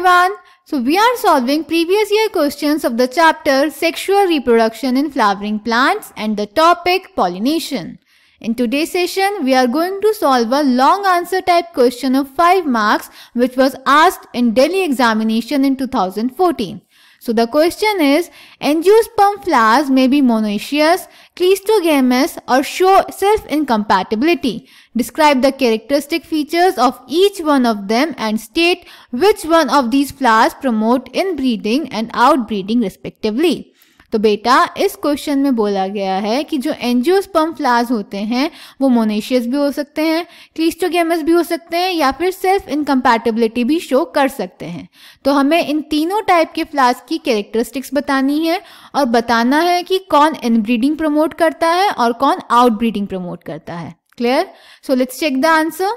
everyone. So we are solving previous year questions of the chapter sexual reproduction in flowering plants and the topic pollination. In today's session, we are going to solve a long answer type question of 5 marks which was asked in Delhi examination in 2014. So the question is, angiosperm flowers may be monoecious, cleistogamous or show self-incompatibility. Describe the characteristic features of each one of them and state which one of these flowers promote inbreeding and outbreeding respectively. तो बेटा इस question में बोला गया है कि जो angiosperm flowers होते हैं वो मोनेशियस भी हो सकते हैं क्लिस्टोगेमस भी हो सकते हैं या फिर सेल्फ इनकम्पैटिबिलिटी भी शो कर सकते हैं तो हमें इन तीनों टाइप के फ्लावर्स की कैरेक्टरिस्टिक्स बतानी है और बताना है कि कौन इनब्रीडिंग प्रमोट करता है और कौन आउटब्रीडिंग प्रमोट करता है clear so let's check the answer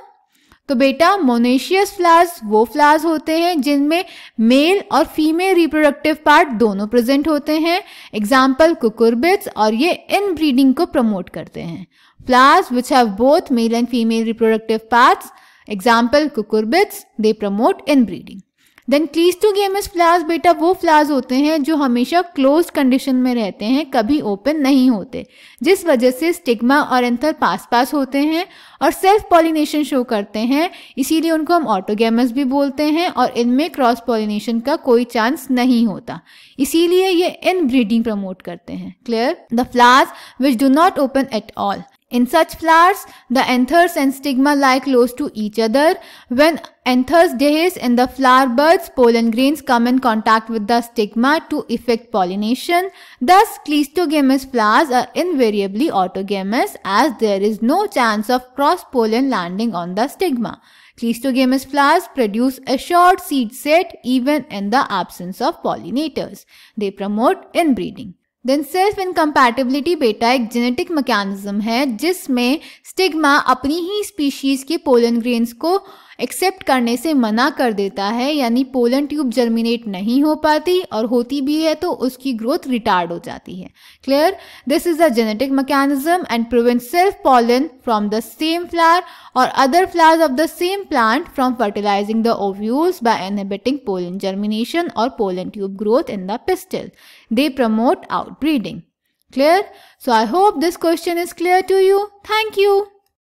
तो बेटा मोनेशियस फ्लावर्स वो फ्लावर्स होते हैं जिनमें मेल और फीमेल रिप्रोडक्टिव पार्ट दोनों प्रेजेंट होते हैं एग्जाम्पल कुकुरबिट्स और ये इन ब्रीडिंग को प्रमोट करते हैं flowers which have both male and female reproductive parts example cucurbits they promote in breeding then cleistogamous flowers बेटा वो फ्लावर्स होते हैं जो हमेशा क्लोज कंडीशन में रहते हैं कभी ओपन नहीं होते जिस वजह से स्टिग्मा और एंथर पास पास होते हैं और सेल्फ पॉलिनेशन शो करते हैं इसीलिए उनको हम ऑटोगेमस भी बोलते हैं और इनमें क्रॉस पॉलिनेशन का कोई चांस नहीं होता इसीलिए ये इन ब्रीडिंग प्रमोट करते हैं clear the flowers which do not open at all in such flowers the anthers and stigma like close to each other when anthers dehisce in the flower buds pollen and come in contact with the stigma to effect pollination thus cleistogamous flowers are invariably autogamous as there is no chance of cross caused pollen landing on the stigma. Cleistogamous flowers produce a short seed set even in the absence of pollinators. They promote inbreeding. Then self incompatibility बेटा एक genetic mechanism है जिसमें stigma अपनी ही species के pollen grains को accept करने से मना कर देता है यानी पोलन ट्यूब जर्मिनेट नहीं हो पाती और होती भी है तो उसकी ग्रोथ रिटार्ड हो जाती है clear this is a genetic mechanism and prevent self pollen from the same flower और other flowers of the same plant from fertilizing the ovules by inhibiting pollen germination और pollen tube growth in the pistil they promote outbreeding clear so I hope this question is clear to you thank you